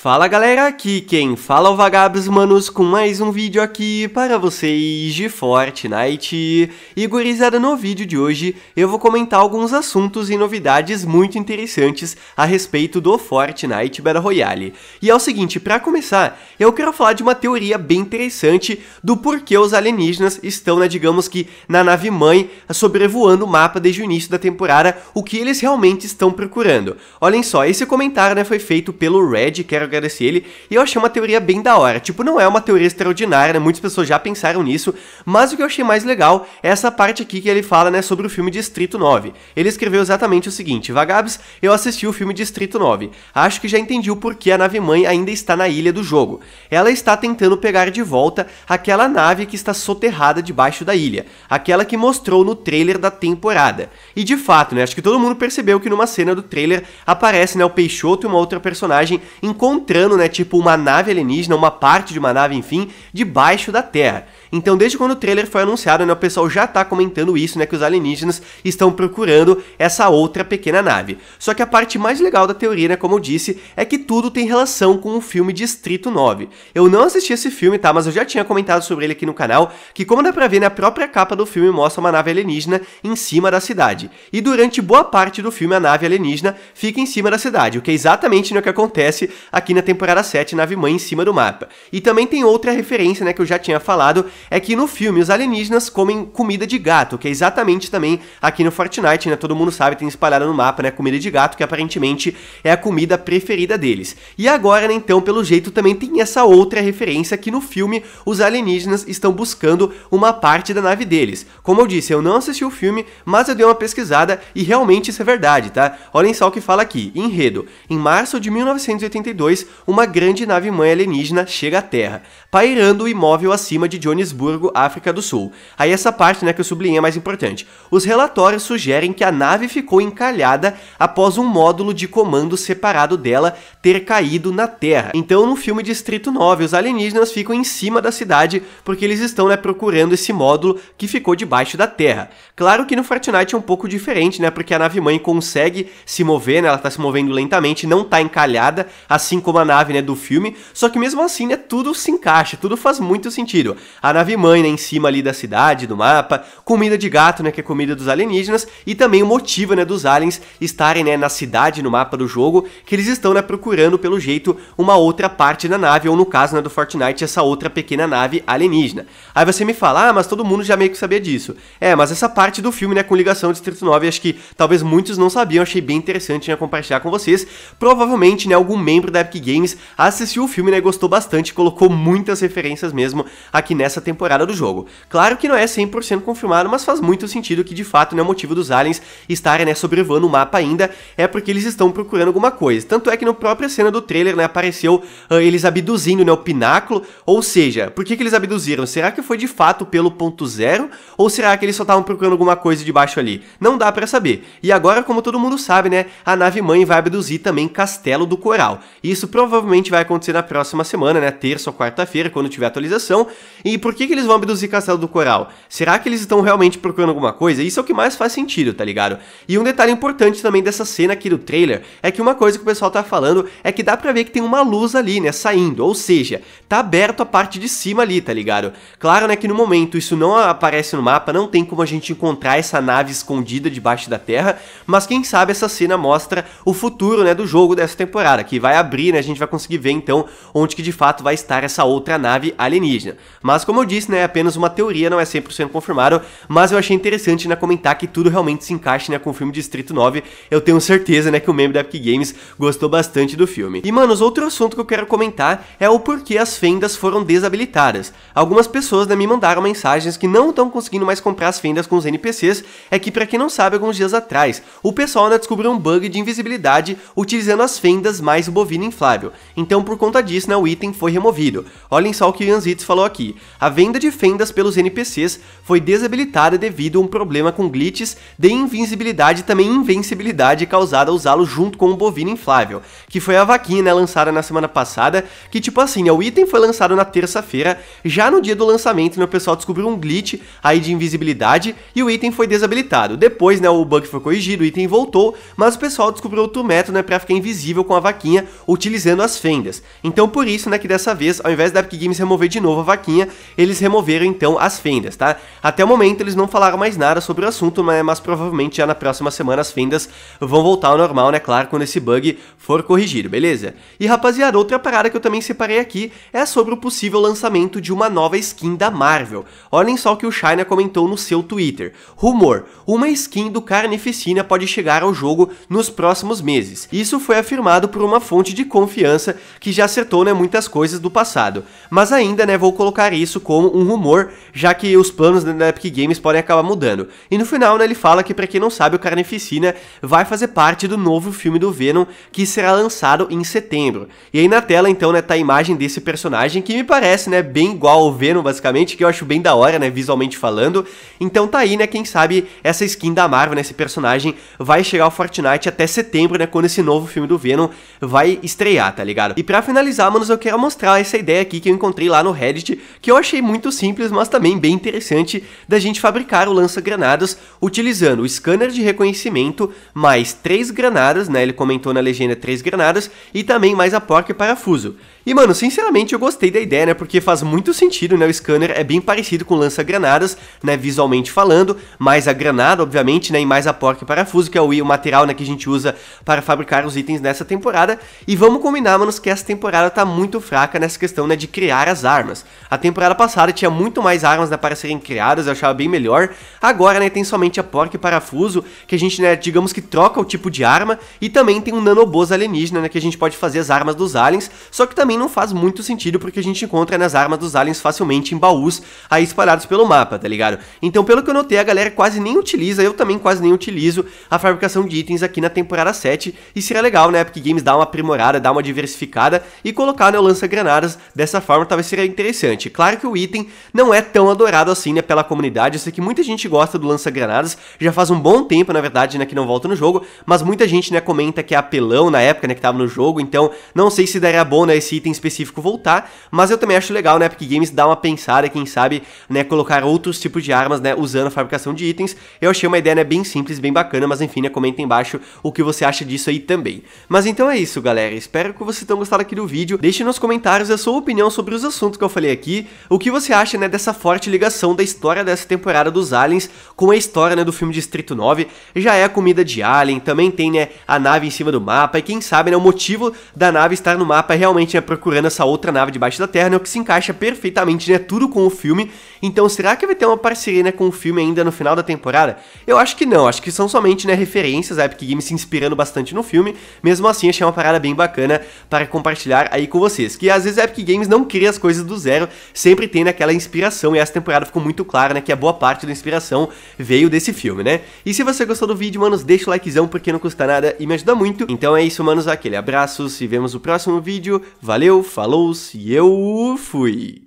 Fala galera, aqui quem fala é o Vagabos Manos com mais um vídeo aqui para vocês de Fortnite. E gurizada, no vídeo de hoje eu vou comentar alguns assuntos e novidades muito interessantes a respeito do Fortnite Battle Royale. E é o seguinte, para começar, eu quero falar de uma teoria bem interessante do porquê os alienígenas estão, né, digamos que, na nave mãe, sobrevoando o mapa desde o início da temporada, o que eles realmente estão procurando. Olhem só, esse comentário né, foi feito pelo Red, que era agradecer ele. E eu achei uma teoria bem da hora. Tipo, não é uma teoria extraordinária, né? Muitas pessoas já pensaram nisso. Mas o que eu achei mais legal é essa parte aqui que ele fala, né, sobre o filme Distrito 9. Ele escreveu exatamente o seguinte: Vagabes, eu assisti o filme Distrito 9. Acho que já entendi o porquê a nave mãe ainda está na ilha do jogo. Ela está tentando pegar de volta aquela nave que está soterrada debaixo da ilha, aquela que mostrou no trailer da temporada. E de fato, né, acho que todo mundo percebeu que numa cena do trailer aparece, né, o Peixoto e uma outra personagem encontrando encontrando, né, tipo uma nave alienígena, uma parte de uma nave, enfim, debaixo da Terra. Então, desde quando o trailer foi anunciado, né, o pessoal já tá comentando isso, né, que os alienígenas estão procurando essa outra pequena nave. Só que a parte mais legal da teoria, né, como eu disse, é que tudo tem relação com o filme Distrito 9. Eu não assisti esse filme, tá, mas eu já tinha comentado sobre ele aqui no canal, que como dá pra ver, na né, a própria capa do filme mostra uma nave alienígena em cima da cidade. E durante boa parte do filme, a nave alienígena fica em cima da cidade, o que é exatamente né, o que acontece aqui aqui na temporada 7, Nave Mãe em cima do mapa. E também tem outra referência, né, que eu já tinha falado, é que no filme os alienígenas comem comida de gato, que é exatamente também aqui no Fortnite, né, todo mundo sabe, tem espalhado no mapa, né, comida de gato, que aparentemente é a comida preferida deles. E agora, né, então, pelo jeito também tem essa outra referência que no filme os alienígenas estão buscando uma parte da nave deles. Como eu disse, eu não assisti o filme, mas eu dei uma pesquisada e realmente isso é verdade, tá? Olhem só o que fala aqui, enredo. Em março de 1982, uma grande nave-mãe alienígena chega à Terra, pairando o imóvel acima de Johannesburgo, África do Sul. Aí essa parte né, que eu sublinhei é mais importante. Os relatórios sugerem que a nave ficou encalhada após um módulo de comando separado dela ter caído na Terra. Então, no filme Distrito 9, os alienígenas ficam em cima da cidade porque eles estão né, procurando esse módulo que ficou debaixo da Terra. Claro que no Fortnite é um pouco diferente, né? Porque a nave-mãe consegue se mover, né? Ela está se movendo lentamente, não está encalhada, assim como como a nave, né, do filme, só que mesmo assim, né, tudo se encaixa, tudo faz muito sentido. A nave mãe, né, em cima ali da cidade, do mapa, comida de gato, né, que é comida dos alienígenas, e também o motivo, né, dos aliens estarem, né, na cidade, no mapa do jogo, que eles estão, né, procurando, pelo jeito, uma outra parte da nave, ou no caso, né, do Fortnite, essa outra pequena nave alienígena. Aí você me fala, ah, mas todo mundo já meio que sabia disso. É, mas essa parte do filme, né, com ligação ao Distrito 9, acho que talvez muitos não sabiam, achei bem interessante, né, compartilhar com vocês. Provavelmente, né, algum membro da Epic Games, assistiu o filme, né, gostou bastante, colocou muitas referências mesmo aqui nessa temporada do jogo. Claro que não é 100% confirmado, mas faz muito sentido que de fato né, o motivo dos aliens estarem né, sobrevivendo o mapa ainda é porque eles estão procurando alguma coisa. Tanto é que na própria cena do trailer né, apareceu uh, eles abduzindo né, o pináculo, ou seja, por que, que eles abduziram? Será que foi de fato pelo ponto zero? Ou será que eles só estavam procurando alguma coisa debaixo ali? Não dá para saber. E agora, como todo mundo sabe, né, a nave mãe vai abduzir também Castelo do Coral. Isso provavelmente vai acontecer na próxima semana, né? Terça ou quarta-feira, quando tiver atualização. E por que, que eles vão abduzir Castelo do Coral? Será que eles estão realmente procurando alguma coisa? Isso é o que mais faz sentido, tá ligado? E um detalhe importante também dessa cena aqui do trailer é que uma coisa que o pessoal tá falando é que dá pra ver que tem uma luz ali, né? Saindo, ou seja, tá aberto a parte de cima ali, tá ligado? Claro, né, que no momento isso não aparece no mapa, não tem como a gente encontrar essa nave escondida debaixo da terra, mas quem sabe essa cena mostra o futuro, né, do jogo dessa temporada, que vai abrir né, a gente vai conseguir ver então onde que de fato vai estar essa outra nave alienígena. Mas como eu disse, né, é apenas uma teoria, não é 100% confirmado, mas eu achei interessante né, comentar que tudo realmente se encaixa né, com o filme Distrito 9. Eu tenho certeza né, que o membro da Epic Games gostou bastante do filme. E mano, outro assunto que eu quero comentar é o porquê as fendas foram desabilitadas. Algumas pessoas né, me mandaram mensagens que não estão conseguindo mais comprar as fendas com os NPCs, é que para quem não sabe, alguns dias atrás, o pessoal né, descobriu um bug de invisibilidade utilizando as fendas mais o bovino em inflável. Então, por conta disso, né, o item foi removido. Olhem só o que Ian Zitz falou aqui. A venda de fendas pelos NPCs foi desabilitada devido a um problema com glitches de invisibilidade e também invencibilidade causada ao usá-lo junto com o bovino inflável, que foi a vaquinha né, lançada na semana passada, que tipo assim, né, o item foi lançado na terça-feira, já no dia do lançamento, né, o pessoal descobriu um glitch aí de invisibilidade e o item foi desabilitado. Depois, né, o bug foi corrigido, o item voltou, mas o pessoal descobriu outro método, né, para ficar invisível com a vaquinha, utilizando utilizando as fendas. Então por isso, né, que dessa vez, ao invés da Epic Games remover de novo a vaquinha, eles removeram então as fendas, tá? Até o momento eles não falaram mais nada sobre o assunto, mas, mas provavelmente já na próxima semana as fendas vão voltar ao normal, né, claro, quando esse bug for corrigido, beleza? E rapaziada, outra parada que eu também separei aqui é sobre o possível lançamento de uma nova skin da Marvel. Olhem só o que o China comentou no seu Twitter. Rumor, uma skin do Carnificina pode chegar ao jogo nos próximos meses. Isso foi afirmado por uma fonte de confiança que já acertou né, muitas coisas do passado. Mas ainda né, vou colocar isso como um rumor, já que os planos da Epic Games podem acabar mudando. E no final né, ele fala que, para quem não sabe, o Carnificina vai fazer parte do novo filme do Venom, que será lançado em setembro. E aí na tela então né, tá a imagem desse personagem, que me parece né, bem igual ao Venom basicamente, que eu acho bem da hora né, visualmente falando. Então tá aí né, quem sabe essa skin da Marvel, né, esse personagem, vai chegar ao Fortnite até setembro, né, quando esse novo filme do Venom vai estrear estrear, tá ligado? E pra finalizar, manos, eu quero mostrar essa ideia aqui que eu encontrei lá no Reddit, que eu achei muito simples, mas também bem interessante da gente fabricar o lança-granadas utilizando o scanner de reconhecimento, mais três granadas, né? Ele comentou na legenda três granadas, e também mais a porca e parafuso. E, mano, sinceramente eu gostei da ideia, né? Porque faz muito sentido, né? O scanner é bem parecido com lança-granadas, né? Visualmente falando, mais a granada, obviamente, né? E mais a porca e parafuso, que é o material né, que a gente usa para fabricar os itens nessa temporada. E vamos vamos combinar, manos, que essa temporada tá muito fraca nessa questão, né, de criar as armas. A temporada passada tinha muito mais armas, né, para serem criadas, eu achava bem melhor. Agora, né, tem somente a porca e parafuso, que a gente, né, digamos que troca o tipo de arma, e também tem um nanobos alienígena, né, que a gente pode fazer as armas dos aliens, só que também não faz muito sentido, porque a gente encontra né, armas dos aliens facilmente em baús, aí espalhados pelo mapa, tá ligado? Então, pelo que eu notei, a galera quase nem utiliza, eu também quase nem utilizo a fabricação de itens aqui na temporada 7, e seria legal, né, porque Games dá uma aprimorada, dá dar uma diversificada e colocar né, o lança-granadas dessa forma talvez seria interessante. Claro que o item não é tão adorado assim né, pela comunidade, eu sei que muita gente gosta do lança-granadas, já faz um bom tempo na verdade né, que não volta no jogo, mas muita gente né, comenta que é apelão na época né, que tava no jogo, então não sei se daria bom né, esse item específico voltar, mas eu também acho legal né, Epic Games dar uma pensada, quem sabe né, colocar outros tipos de armas né, usando a fabricação de itens, eu achei uma ideia né, bem simples, bem bacana, mas enfim, né, comenta embaixo o que você acha disso aí também. Mas então é isso galera, espero espero que vocês tenham gostado aqui do vídeo. Deixe nos comentários a sua opinião sobre os assuntos que eu falei aqui, o que você acha, né, dessa forte ligação da história dessa temporada dos aliens com a história, né, do filme Distrito 9. Já é a comida de alien, também tem, né, a nave em cima do mapa, e quem sabe, né, o motivo da nave estar no mapa é realmente, né, procurando essa outra nave debaixo da terra, né, o que se encaixa perfeitamente, né, tudo com o filme. Então, será que vai ter uma parceria, né, com o filme ainda no final da temporada? Eu acho que não, acho que são somente, né, referências, a Epic Games se inspirando bastante no filme, mesmo assim achei uma parada bem bacana, bacana né, para compartilhar aí com vocês. Que às vezes a Epic Games não cria as coisas do zero, sempre tem naquela inspiração, e essa temporada ficou muito clara, né, que a boa parte da inspiração veio desse filme, né? E se você gostou do vídeo, manos, deixa o likezão, porque não custa nada e me ajuda muito. Então é isso, manos, aquele abraço, se vemos no próximo vídeo, valeu, falou, e eu fui!